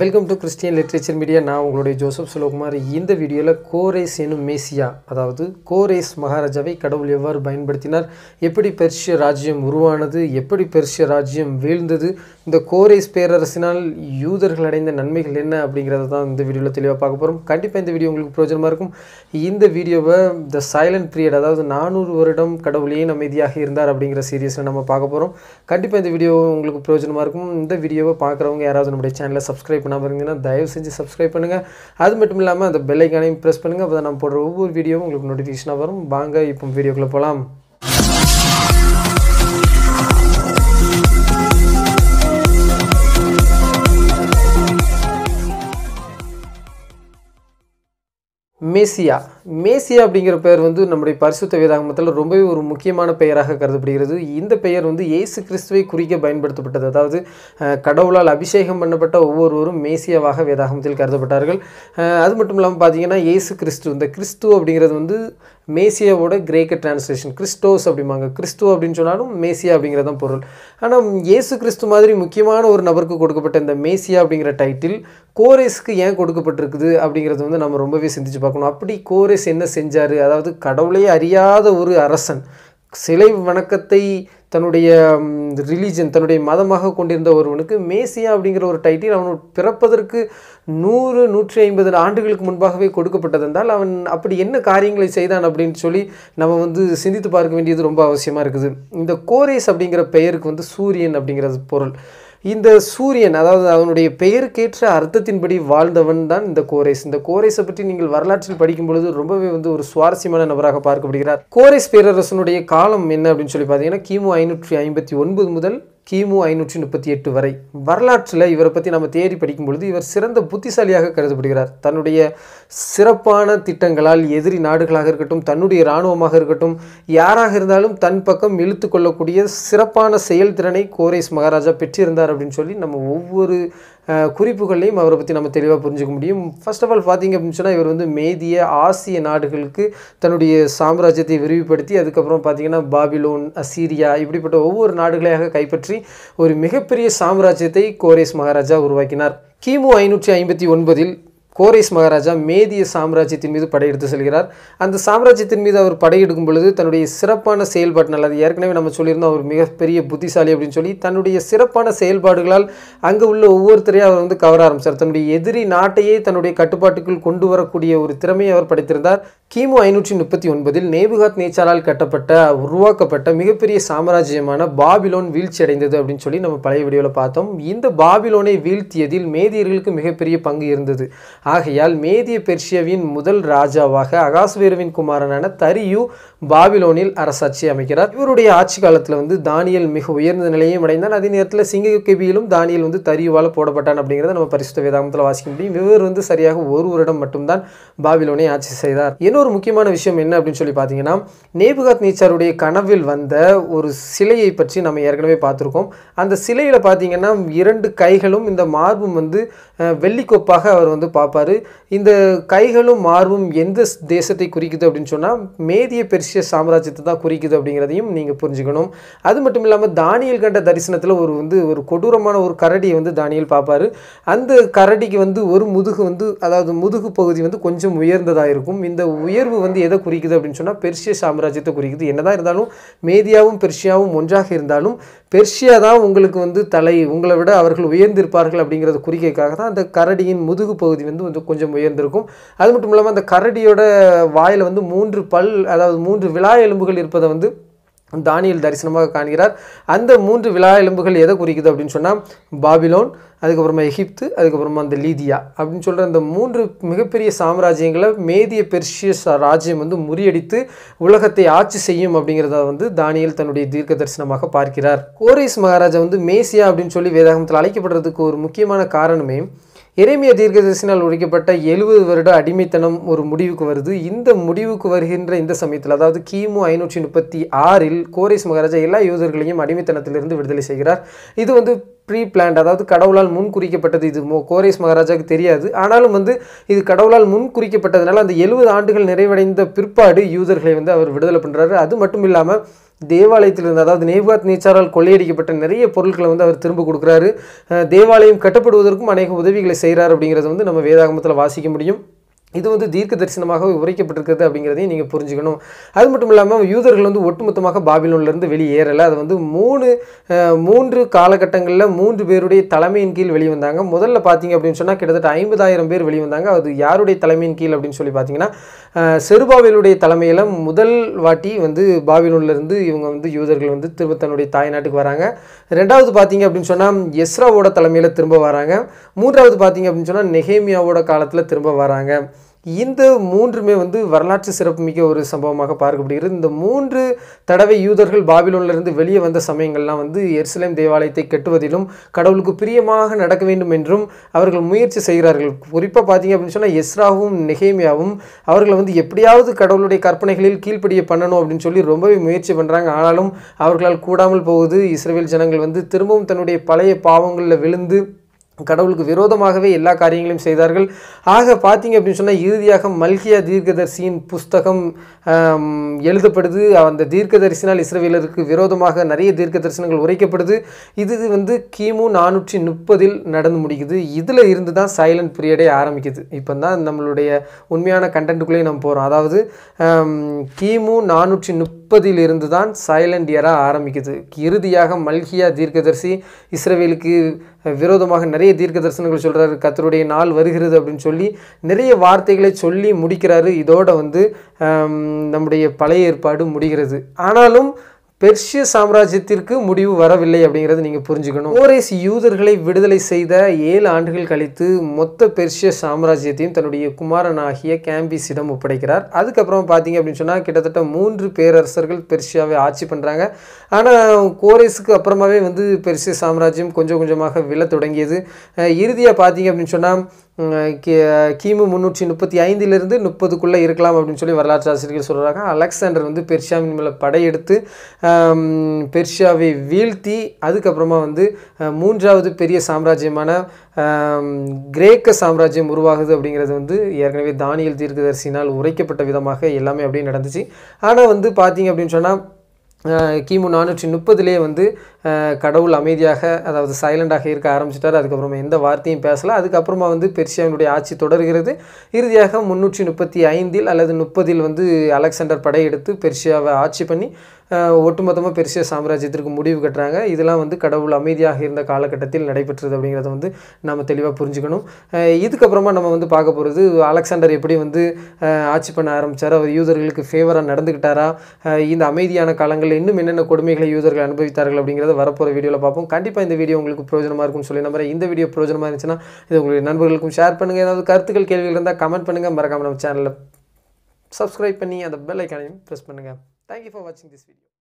welcome to Christian literature media நான் உங்களுடைய Joseph சுலோகுமார் இந்த வீடியோவில் கோரேஸ் எனும் மேசியா அதாவது கோரேஸ் மகாராஜாவை கடவுள் எவ்வாறு பயன்படுத்தினார் எப்படி பெர்ஷிய ராஜ்யம் உருவானது எப்படி பெர்ஷிய ராஜ்யம் வீழ்ந்தது இந்த கோரேஸ் பேரரசினால் யூதர்கள் அடைந்த நன்மைகள் என்ன அப்படிங்கிறத தான் இந்த வீடியோவில் தெளிவாக பார்க்க போகிறோம் கண்டிப்பாக இந்த வீடியோ உங்களுக்கு பிரயோஜனமாக இருக்கும் இந்த வீடியோவை த சைலண்ட் பீரியட் அதாவது நானூறு வருடம் கடவுளையும் அமைதியாக இருந்தார் அப்படிங்கிற சீரியஸில் நம்ம பார்க்க போகிறோம் கண்டிப்பாக இந்த வீடியோ உங்களுக்கு பிரயோஜனமாக இருக்கும் இந்த வீடியோவை பார்க்குறவங்க யாராவது நம்முடைய சேனலை சப்ஸ்கிரைப் பண்ணாமல் இருந்தீங்கன்னா தயவு செஞ்சு சப்ஸ்கிரைப் பண்ணுங்கள் அது மட்டும் இல்லாமல் அந்த பெல்லைக்கானையும் ப்ரெஸ் பண்ணுங்கள் அப்போ தான் நம்ம போடுற ஒவ்வொரு வீடியோவும் உங்களுக்கு நோட்டிஃபிகேஷனாக வரும் வாங்க இப்போ வீடியோக்குள்ளே போகலாம் मेसिया மேசி அப்படிங்கிற பெயர் வந்து நம்முடைய பரிசுத்த வேதாகமத்தில் ரொம்பவே ஒரு முக்கியமான பெயராக கருதப்படுகிறது இந்த பெயர் வந்து இயேசு கிறிஸ்துவை குறிக்க பயன்படுத்தப்பட்டது அதாவது கடவுளால் அபிஷேகம் பண்ணப்பட்ட ஒவ்வொருவரும் மேசியாவாக வேதாகமத்தில் கருதப்பட்டார்கள் அது மட்டும் இல்லாமல் பார்த்தீங்கன்னா ஏசு கிறிஸ்து இந்த கிறிஸ்து அப்படிங்கிறது வந்து மேசியாவோட கிரேக்க டிரான்ஸ்லேஷன் கிறிஸ்டோஸ் அப்படிம்பாங்க கிறிஸ்துவ அப்படின்னு சொன்னாலும் மேசியா அப்படிங்கிறது தான் பொருள் ஆனால் இயேசு கிறிஸ்து மாதிரி முக்கியமான ஒரு நபருக்கு கொடுக்கப்பட்ட இந்த மேசியா அப்படிங்கிற டைட்டில் கோரேஸ்க்கு ஏன் கொடுக்கப்பட்டிருக்குது அப்படிங்கிறது வந்து நம்ம ரொம்பவே சிந்திச்சு பார்க்கணும் அப்படி கோரே சூரேஷ் என்ன செஞ்சார் அதாவது கடவுளே அறியாத ஒரு அரசன் சிலை வணக்கத்தை தன்னுடைய ரிலீஜன் தன்னுடைய மதமாக கொண்டிருந்த ஒருவனுக்கு மேசியா அப்படிங்கிற ஒரு டைட்டில் அவன் பிறப்பதற்கு நூறு நூற்றி ஐம்பது ஆண்டுகளுக்கு முன்பாகவே கொடுக்கப்பட்டதென்றால் அவன் அப்படி என்ன காரியங்களை செய்தான் அப்படின்னு சொல்லி நம்ம வந்து சிந்தித்து பார்க்க வேண்டியது ரொம்ப அவசியமாக இருக்குது இந்த கோரேஸ் அப்படிங்கிற பெயருக்கு வந்து சூரியன் அப்படிங்கிறது பொருள் இந்த சூரியன் அதாவது அவனுடைய பெயருக்கேற்ற அர்த்தத்தின்படி வாழ்ந்தவன் தான் இந்த கோரேஸ் இந்த கோரேஸை பற்றி நீங்கள் வரலாற்றில் படிக்கும் பொழுது ரொம்பவே வந்து ஒரு சுவாரஸ்யமான நபராக பார்க்கப்படுகிறார் கோரேஸ் பேரரசனுடைய காலம் என்ன அப்படின்னு சொல்லி பார்த்தீங்கன்னா கிமு ஐநூற்றி ஐம்பத்தி ஒன்பது முதல் கிமு ஐநூற்றி முப்பத்தி எட்டு வரை வரலாற்றில் இவரை பற்றி நம்ம தேடி படிக்கும் பொழுது இவர் சிறந்த புத்திசாலியாக கருதப்படுகிறார் தன்னுடைய சிறப்பான திட்டங்களால் எதிரி நாடுகளாக இருக்கட்டும் தன்னுடைய இராணுவமாக இருக்கட்டும் யாராக இருந்தாலும் தன் பக்கம் இழுத்து கொள்ளக்கூடிய சிறப்பான செயல்திறனை கோரேஸ் மகாராஜா பெற்றிருந்தார் அப்படின்னு சொல்லி நம்ம ஒவ்வொரு குறிப்புகள்லையும் அவரை பற்றி நம்ம தெளிவாக புரிஞ்சுக்க முடியும் ஃபர்ஸ்ட் ஆஃப் ஆல் பார்த்திங்க அப்படின்னு சொன்னால் இவர் வந்து மேதிய ஆசிய நாடுகளுக்கு தன்னுடைய சாம்ராஜ்யத்தை விரிவுபடுத்தி அதுக்கப்புறம் பார்த்திங்கன்னா பாபிலோன் அசீரியா இப்படிப்பட்ட ஒவ்வொரு நாடுகளையாக கைப்பற்றி ஒரு மிகப்பெரிய சாம்ராஜ்யத்தை கோரேஸ் மகாராஜா உருவாக்கினார் கிமு ஐநூற்றி ஐம்பத்தி ஒன்பதில் கோரைஸ் மகாராஜா மேதிய சாம்ராஜ்யத்தின் மீது படையெடுத்து செல்கிறார் அந்த சாம்ராஜ்யத்தின் மீது அவர் படையெடுக்கும் பொழுது தன்னுடைய சிறப்பான செயல்பாட்டினால் அது ஏற்கனவே நம்ம சொல்லியிருந்தோம் அவர் மிகப்பெரிய புத்திசாலி அப்படின்னு சொல்லி தன்னுடைய சிறப்பான செயல்பாடுகளால் அங்கே உள்ள ஒவ்வொருத்தரையும் அவர் வந்து கவர ஆரம்பித்தார் தன்னுடைய எதிரி நாட்டையே தன்னுடைய கட்டுப்பாட்டுக்குள் கொண்டு வரக்கூடிய ஒரு திறமையை அவர் படைத்திருந்தார் கிமு ஐநூற்றி முப்பத்தி ஒன்பதில் நேபுகாத் நேச்சாரால் கட்டப்பட்ட உருவாக்கப்பட்ட மிகப்பெரிய சாம்ராஜ்யமான பாபிலோன் வீழ்ச்சி அடைந்தது அப்படின்னு சொல்லி நம்ம பழைய வீடியோவில் பார்த்தோம் இந்த பாபிலோனை வீழ்த்தியதில் மேதியர்களுக்கு மிகப்பெரிய பங்கு இருந்தது ஆகையால் மேதிய பெர்ஷியவின் முதல் ராஜாவாக அகாஸ்வேருவின் குமாரனான தரியு பாபிலோனில் அரசாட்சி அமைக்கிறார் இவருடைய ஆட்சி காலத்தில் வந்து தானியல் மிக உயர்ந்த நிலையும் அடைந்தான் அதே நேரத்தில் சிங்க கபியிலும் தானியல் வந்து தரியுவால் போடப்பட்டான் அப்படிங்கிறத நம்ம பரிசுத்த வேதாந்தத்தில் வாசிக்க முடியும் இவர் வந்து சரியாக ஒரு வருடம் மட்டும்தான் பாபிலோனை ஆட்சி செய்தார் இன்னொரு முக்கியமான விஷயம் என்ன அப்படின்னு சொல்லி பார்த்தீங்கன்னா நேபுகாத் நீச்சாருடைய கனவில் வந்த ஒரு சிலையை பற்றி நம்ம ஏற்கனவே பார்த்துருக்கோம் அந்த சிலையில் பார்த்தீங்கன்னா இரண்டு கைகளும் இந்த மார்பும் வந்து வெள்ளிக்கோப்பாக அவர் வந்து பார்ப்பார் பார்ப்பார் இந்த கைகளும் மார்பும் எந்த தேசத்தை குறிக்குது அப்படின்னு சொன்னால் மேதிய பெருசிய சாம்ராஜ்யத்தை தான் குறிக்குது அப்படிங்கிறதையும் நீங்கள் புரிஞ்சுக்கணும் அது மட்டும் இல்லாமல் தானியல் கண்ட தரிசனத்தில் ஒரு வந்து ஒரு கொடூரமான ஒரு கரடியை வந்து தானியல் பார்ப்பார் அந்த கரடிக்கு வந்து ஒரு முதுகு வந்து அதாவது முதுகு பகுதி வந்து கொஞ்சம் உயர்ந்ததாக இருக்கும் இந்த உயர்வு வந்து எதை குறிக்குது அப்படின்னு சொன்னால் பெருசிய சாம்ராஜ்யத்தை குறிக்குது என்னதான் இருந்தாலும் மேதியாவும் பெருசியாவும் ஒன்றாக இருந்தாலும் பெர்ஷியா தான் உங்களுக்கு வந்து தலை உங்களை விட அவர்கள் உயர்ந்திருப்பார்கள் அப்படிங்கிறத குறிக்கைக்காக தான் அந்த கரடியின் முதுகு பகுதி வந்து வந்து கொஞ்சம் உயர்ந்திருக்கும் அது மட்டும் இல்லாமல் அந்த கரடியோட வாயில் வந்து மூன்று பல் அதாவது மூன்று விழா எலும்புகள் இருப்பதை வந்து தானியல் தரிசனமாக காண்கிறார் அந்த மூன்று விழா எலும்புகள் எதை குறிக்குது அப்படின்னு சொன்னால் பாபிலோன் அதுக்கப்புறமா எகிப்து அதுக்கப்புறமா அந்த லீதியா அப்படின்னு சொல்கிற அந்த மூன்று மிகப்பெரிய சாம்ராஜ்யங்களை மேதிய பெர்ஷிய ராஜ்யம் வந்து முறியடித்து உலகத்தை ஆட்சி செய்யும் அப்படிங்கிறத வந்து தானியல் தன்னுடைய தீர்க்க தரிசனமாக பார்க்கிறார் கோரேஸ் மகாராஜா வந்து மேசியா அப்படின்னு சொல்லி வேதாகமத்தில் அழைக்கப்படுறதுக்கு ஒரு முக்கியமான காரணமே இறைமைய தீர்க்கதரிசனால் ஒழிக்கப்பட்ட எழுபது வருட அடிமைத்தனம் ஒரு முடிவுக்கு வருது இந்த முடிவுக்கு வருகின்ற இந்த சமயத்தில் அதாவது கிமு ஐநூற்றி முப்பத்தி ஆறில் கோரேஸ் மகாராஜா எல்லா யூதர்களையும் அடிமைத்தனத்திலிருந்து விடுதலை செய்கிறார் இது வந்து ப்ரீ பிளான்ட் அதாவது கடவுளால் முன் குறிக்கப்பட்டது இது மோ கோரேஸ் மகாராஜாவுக்கு தெரியாது ஆனாலும் வந்து இது கடவுளால் முன் குறிக்கப்பட்டதுனால அந்த எழுபது ஆண்டுகள் நிறைவடைந்த பிற்பாடு யூதர்களை வந்து அவர் விடுதலை பண்ணுறாரு அது மட்டும் இல்லாமல் இருந்து அதாவது நேவ்காத் நீச்சாரால் கொள்ளையடிக்கப்பட்ட நிறைய பொருட்களை வந்து அவர் திரும்ப கொடுக்குறாரு தேவாலயம் கட்டப்படுவதற்கும் அநேக உதவிகளை செய்கிறார் அப்படிங்கிறத வந்து நம்ம வேதாகமத்தில் வாசிக்க முடியும் இது வந்து தீர்க்க தரிசனமாக உரைக்கப்பட்டிருக்கிறது அப்படிங்கிறதையும் நீங்கள் புரிஞ்சுக்கணும் அது மட்டும் இல்லாமல் யூதர்கள் வந்து ஒட்டுமொத்தமாக பாபிலோன்லேருந்து வெளியேறலை அது வந்து மூணு மூன்று காலகட்டங்களில் மூன்று பேருடைய தலைமையின் கீழ் வெளிவந்தாங்க முதல்ல பார்த்தீங்க அப்படின்னு சொன்னால் கிட்டத்தட்ட ஐம்பதாயிரம் பேர் வெளிவந்தாங்க அது யாருடைய தலைமையின் கீழ் அப்படின்னு சொல்லி பார்த்தீங்கன்னா செருபாவிலுடைய தலைமையில் முதல் வாட்டி வந்து பாபிலோன்லேருந்து இவங்க வந்து யூதர்கள் வந்து திரும்ப தன்னுடைய தாய்நாட்டுக்கு வராங்க ரெண்டாவது பார்த்தீங்க அப்படின்னு சொன்னால் எஸ்ராவோட தலைமையில் திரும்ப வராங்க மூன்றாவது பார்த்தீங்க அப்படின்னு சொன்னால் நெஹேமியாவோட காலத்தில் திரும்ப வராங்க இந்த மூன்றுமே வந்து வரலாற்று சிறப்புமிக்க ஒரு சம்பவமாக பார்க்கப்படுகிறது இந்த மூன்று தடவை யூதர்கள் பாபிலோன்லேருந்து வெளியே வந்த சமயங்கள்லாம் வந்து எர்சிலேம் தேவாலயத்தை கெட்டுவதிலும் கடவுளுக்கு பிரியமாக நடக்க வேண்டும் என்றும் அவர்கள் முயற்சி செய்கிறார்கள் குறிப்பாக பார்த்தீங்க அப்படின்னு சொன்னால் எஸ்ராவும் நெஹேமியாவும் அவர்களை வந்து எப்படியாவது கடவுளுடைய கற்பனைகளில் கீழ்ப்படிய பண்ணணும் அப்படின்னு சொல்லி ரொம்பவே முயற்சி பண்ணுறாங்க ஆனாலும் அவர்களால் கூடாமல் போகுது இஸ்ரேல் ஜனங்கள் வந்து திரும்பவும் தன்னுடைய பழைய பாவங்களில் விழுந்து கடவுளுக்கு விரோதமாகவே எல்லா காரியங்களையும் செய்தார்கள் ஆக பார்த்தீங்க அப்படின்னு சொன்னால் இறுதியாக மல்கியா தீர்க்கதரிசியின் புஸ்தகம் எழுதப்படுது அந்த தீர்க்கதரிசினால் இஸ்ரவேலருக்கு விரோதமாக நிறைய தீர்க்க தரிசனங்கள் உரைக்கப்படுது இது வந்து கிமு நானூற்றி முப்பதில் நடந்து முடிக்குது இதில் இருந்து தான் சைலண்ட் பீரியடே ஆரம்பிக்குது இப்போ தான் நம்மளுடைய உண்மையான கண்டென்ட்டுக்குள்ளேயே நம்ம போகிறோம் அதாவது கிமு நானூற்றி முப்ப இருந்து தான் சைலண்ட் இயராக ஆரம்பிக்குது இறுதியாக மல்கியா தீர்க்கதரிசி இஸ்ரேவேலுக்கு விரோதமாக நிறைய தரிசனங்கள் சொல்கிறாரு கத்தருடைய நாள் வருகிறது அப்படின்னு சொல்லி நிறைய வார்த்தைகளை சொல்லி முடிக்கிறாரு இதோட வந்து நம்முடைய பழைய ஏற்பாடு முடிகிறது ஆனாலும் பெர்ஷிய சாம்ராஜ்யத்திற்கு முடிவு வரவில்லை அப்படிங்கிறத நீங்கள் புரிஞ்சுக்கணும் ஓரேஸ் யூதர்களை விடுதலை செய்த ஏழு ஆண்டுகள் கழித்து மொத்த பெர்ஷிய சாம்ராஜ்யத்தையும் தன்னுடைய குமாரனாகிய கேம்பிஸிடம் ஒப்படைக்கிறார் அதுக்கப்புறம் பார்த்தீங்க அப்படின்னு சொன்னால் கிட்டத்தட்ட மூன்று பேரரசர்கள் பெர்ஷியாவை ஆட்சி பண்ணுறாங்க ஆனால் கோரேஸுக்கு அப்புறமாவே வந்து பெர்ஷிய சாம்ராஜ்யம் கொஞ்சம் கொஞ்சமாக விழ தொடங்கியது இறுதியாக பார்த்தீங்க அப்படின்னு சொன்னால் கிமு முந்நூற்றி முப்பத்தி ஐந்திலிருந்து முப்பதுக்குள்ளே இருக்கலாம் அப்படின்னு சொல்லி வரலாற்று ஆசிரியர்கள் சொல்கிறாங்க அலெக்சாண்டர் வந்து பெர்ஷியாவின் மேலே படையெடுத்து பெர்ஷியாவை வீழ்த்தி அதுக்கப்புறமா வந்து மூன்றாவது பெரிய சாம்ராஜ்யமான கிரேக்க சாம்ராஜ்யம் உருவாகுது அப்படிங்கிறது வந்து ஏற்கனவே தானியல் தீர்க்கதரிசினால் உரைக்கப்பட்ட விதமாக எல்லாமே அப்படியே நடந்துச்சு ஆனால் வந்து பார்த்தீங்க அப்படின்னு சொன்னால் கிமு நானூற்றி முப்பதுலேயே வந்து கடவுள் அமைதியாக அதாவது சைலண்டாக இருக்க ஆரம்பிச்சிட்டார் அதுக்கப்புறமா எந்த வார்த்தையும் பேசலை அதுக்கப்புறமா வந்து பெர்ஷியாவினுடைய ஆட்சி தொடர்கிறது இறுதியாக முன்னூற்றி முப்பத்தி ஐந்தில் அல்லது முப்பதில் வந்து அலெக்சாண்டர் படையெடுத்து பெர்ஷியாவை ஆட்சி பண்ணி ஒட்டுமொத்தமாக பெருசிய சாம்ராஜ்யத்திற்கு முடிவு கட்டுறாங்க இதெல்லாம் வந்து கடவுள் அமைதியாக இருந்த காலகட்டத்தில் நடைபெற்றது அப்படிங்கிறத வந்து நம்ம தெளிவாக புரிஞ்சுக்கணும் இதுக்கப்புறமா நம்ம வந்து பார்க்க போகிறது அலெக்சாண்டர் எப்படி வந்து ஆட்சி பண்ண ஆரம்பித்தார் அவர் யூதர்களுக்கு ஃபேவராக நடந்துக்கிட்டாரா இந்த அமைதியான காலங்களில் இன்னும் என்னென்ன கொடுமைகளை யூதர்கள் அனுபவித்தார்கள் அப்படிங்கிறத அப்படிங்கிறது வரப்போகிற வீடியோவில் பார்ப்போம் கண்டிப்பாக இந்த வீடியோ உங்களுக்கு பிரோஜனமாக இருக்கும்னு சொல்லி நம்புறேன் இந்த வீடியோ பிரோஜனமாக இருந்துச்சுன்னா இது உங்களுடைய நண்பர்களுக்கும் ஷேர் பண்ணுங்கள் ஏதாவது கருத்துக்கள் கேள்விகள் இருந்தால் கமெண்ட் பண்ணுங்கள் மறக்காமல் நம்ம சேனலில் சப்ஸ்கிரைப் பண்ணி அந்த பெல் ஐக்கானையும் ப்ரெஸ் பண்ணுங்கள் தேங்க்யூ ஃபார் வாட்சிங் திஸ் வீடியோ